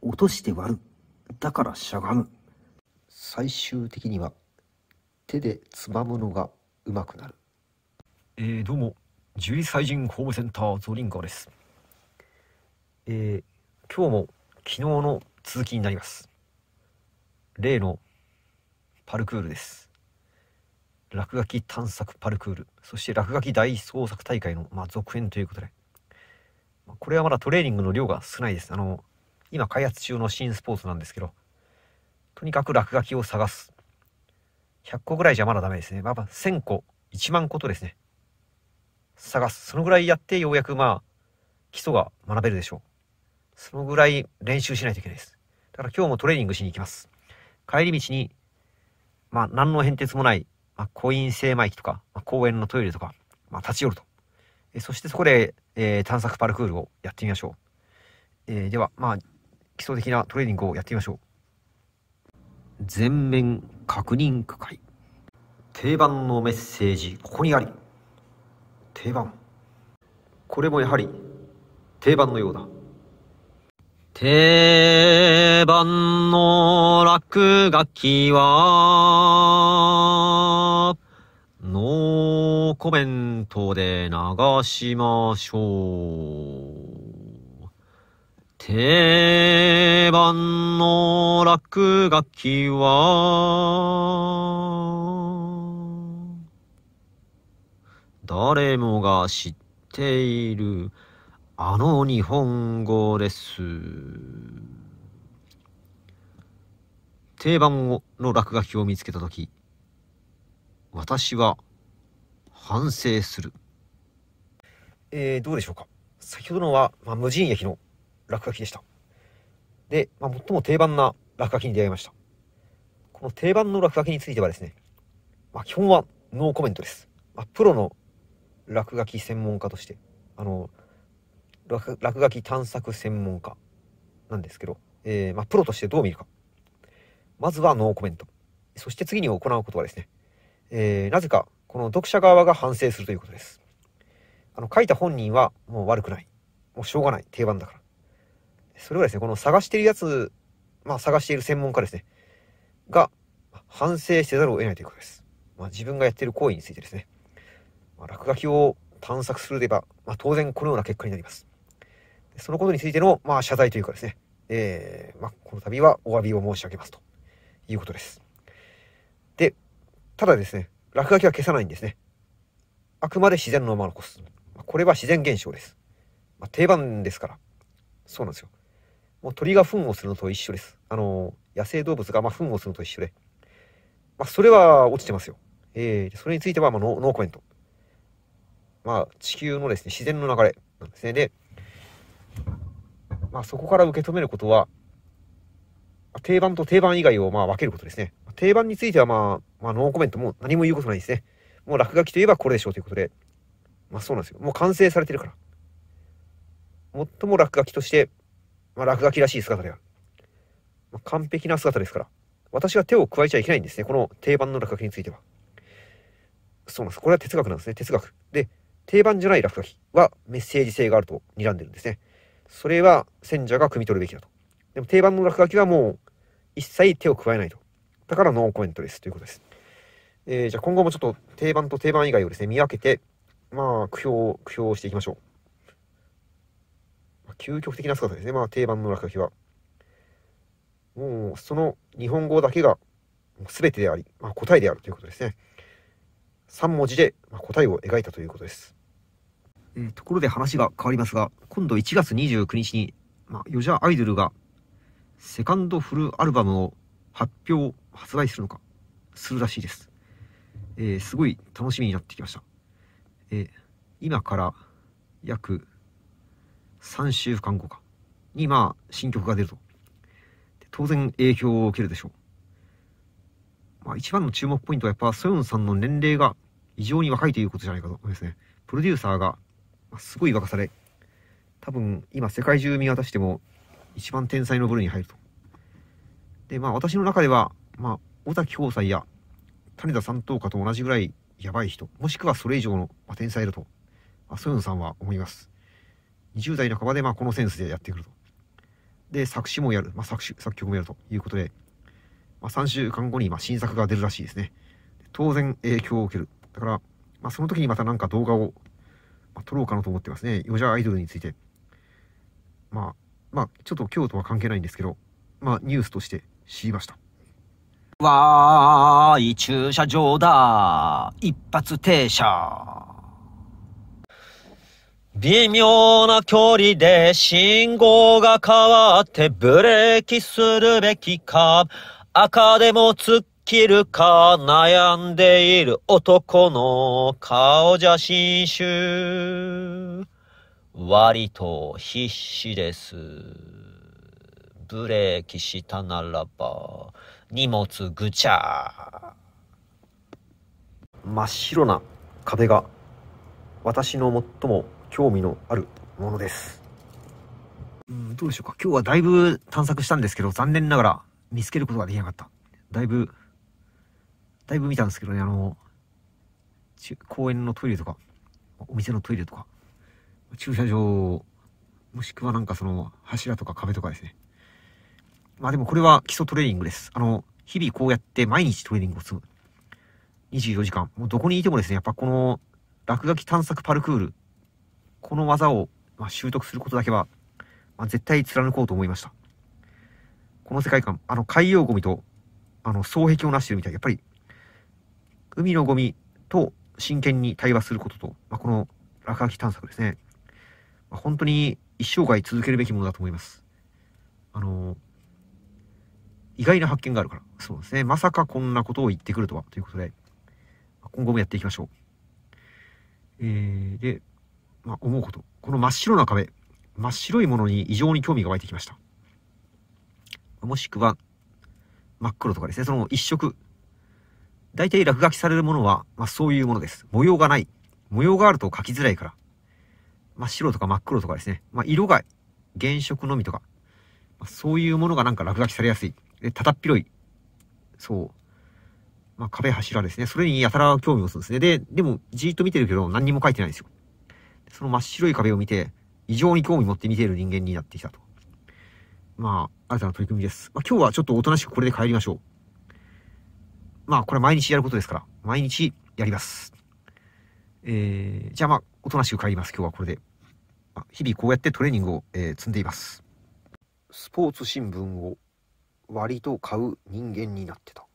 落として割るだからしゃがむ最終的には手でつまむのがうまくなるえー、どうも獣医祭人ホームセンターゾリンガーですえー、今日も昨日の続きになります例のパルクールです落書き探索パルクールそして落書き大捜索大会の、まあ、続編ということで、これはまだトレーニングの量が少ないですあの今開発中の新スポーツなんですけど、とにかく落書きを探す。100個ぐらいじゃまだダメですね。まあ、まあ、1000個、1万個とですね。探す。そのぐらいやってようやくまあ、基礎が学べるでしょう。そのぐらい練習しないといけないです。だから今日もトレーニングしに行きます。帰り道に、まあ、何の変哲もない、まあ、コイン精米機とか、まあ、公園のトイレとか、まあ、立ち寄ると。えそしてそこで、えー、探索パルクールをやってみましょう。えー、では、まあ、基礎的なトレーニングをやってみましょう全面確認区会定番のメッセージここにあり定番これもやはり定番のようだ定番の落書きは、ノーコメントで流しましょう。定定番の落書きは、誰もが知っているあの日本語です。定番の落書きを見つけた時。私は反省する。えー、どうでしょうか先ほどのは、まあ、無人駅の落書きでした。で、まあ、最も定番な落書きに出会いました。この定番の落書きについてはですね、まあ、基本はノーコメントです。まあ、プロの落書き専門家として、あの、落書き探索専門家なんですけど、えー、まあ、プロとしてどう見るか。まずはノーコメント。そして次に行うことはですね、えー、なぜかこの読者側が反省するということです。あの書いた本人はもう悪くない。もうしょうがない。定番だから。それはですね、この探してるやつ、まあ探している専門家ですね、が反省せざるを得ないということです。まあ自分がやっている行為についてですね、まあ、落書きを探索するでば、まあ当然このような結果になります。そのことについての、まあ謝罪というかですね、えー、まあこの度はお詫びを申し上げますということです。で、ただですね、落書きは消さないんですね。あくまで自然のまま残す。これは自然現象です。まあ、定番ですから。そうなんですよ。もう鳥が糞をするのと一緒です。あの、野生動物がまあ糞をするのと一緒で。まあ、それは落ちてますよ。えー、それについてはまあノーコメント。まあ、地球のですね、自然の流れなんですね。で、まあ、そこから受け止めることは、定番と定番以外をまあ分けることですね。定番についてはまあ、まあ、ノーコメントも何も言うことないですね。もう落書きといえばこれでしょうということで。まあそうなんですよ。もう完成されてるから。最も落書きとしてまあ、落書きらしい姿では、まあ、完璧な姿ですから、私が手を加えちゃいけないんですね。この定番の落書きについては。そうなんです。これは哲学なんですね。哲学。で、定番じゃない落書きはメッセージ性があると睨んでるんですね。それは選者が汲み取るべきだと。でも定番の落書きはもう一切手を加えないと。だからノーコメントですということです。えー、じゃあ今後もちょっと定番と定番以外をですね、見分けて、まあ、苦評、苦評していきましょう。究極的な姿ですね。まあ、定番の落書きは。もう、その日本語だけが全てであり、まあ、答えであるということですね。3文字で答えを描いたということです。えー、ところで話が変わりますが、今度1月29日に、まあ、ヨジャアイドルがセカンドフルアルバムを発表、発売するのか、するらしいです。えー、すごい楽しみになってきました。えー、今から約3週間後かにまあ新曲が出ると当然影響を受けるでしょう、まあ、一番の注目ポイントはやっぱソヨンさんの年齢が異常に若いということじゃないかと思いますねプロデューサーがすごい若さで多分今世界中見渡しても一番天才の部類に入るとでまあ私の中では、まあ、尾崎光斎や種田三等家と同じぐらいやばい人もしくはそれ以上の、まあ、天才だと、まあ、ソヨンさんは思います20代半ばでまあこのセンスでやってくると。で、作詞もやる、まあ、作詞作曲もやるということで、まあ、3週間後にま新作が出るらしいですね。当然影響を受ける。だから、まあ、その時にまた何か動画を、ま撮ろうかなと思ってますね。ヨジャアイドルについて。まあ、まあ、ちょっと今日とは関係ないんですけど、まあ、ニュースとして知りました。わーい、駐車場だ一発停車微妙な距離で信号が変わってブレーキするべきか赤でも突っ切るか悩んでいる男の顔写真集割と必死ですブレーキしたならば荷物ぐちゃ真っ白な壁が私の最も興味のあるものです。うん、どうでしょうか。今日はだいぶ探索したんですけど、残念ながら見つけることができなかった。だいぶ、だいぶ見たんですけどね、あの、公園のトイレとか、お店のトイレとか、駐車場、もしくはなんかその柱とか壁とかですね。まあでもこれは基礎トレーニングです。あの、日々こうやって毎日トレーニングを積む。24時間。もうどこにいてもですね、やっぱこの落書き探索パルクールこの技を、まあ、習得することだけは、まあ、絶対貫こうと思いました。この世界観、あの海洋ゴミと、あの双璧を成してるみたい。やっぱり、海のゴミと真剣に対話することと、まあ、この落書き探索ですね。まあ、本当に一生涯続けるべきものだと思います。あの意外な発見があるから。そうですね。まさかこんなことを言ってくるとは、ということで、今後もやっていきましょう。えー、で、まあ、思うこと。この真っ白な壁、真っ白いものに異常に興味が湧いてきました。もしくは、真っ黒とかですね、その一色。大体落書きされるものは、まあ、そういうものです。模様がない。模様があると書きづらいから。真っ白とか真っ黒とかですね。まあ、色が原色のみとか。まあ、そういうものがなんか落書きされやすい。で、たたっ広い。そう。まあ、壁柱ですね。それにやたら興味を持つんですね。で、でも、じーっと見てるけど、何にも書いてないんですよ。その真っ白い壁を見て、異常に興味持って見ている人間になってきたと。まあ、新たな取り組みです。まあ、今日はちょっとおとなしくこれで帰りましょう。まあ、これは毎日やることですから、毎日やります。えー、じゃあまあ、おとなしく帰ります、今日はこれで。まあ、日々こうやってトレーニングを、えー、積んでいます。スポーツ新聞を割と買う人間になってた。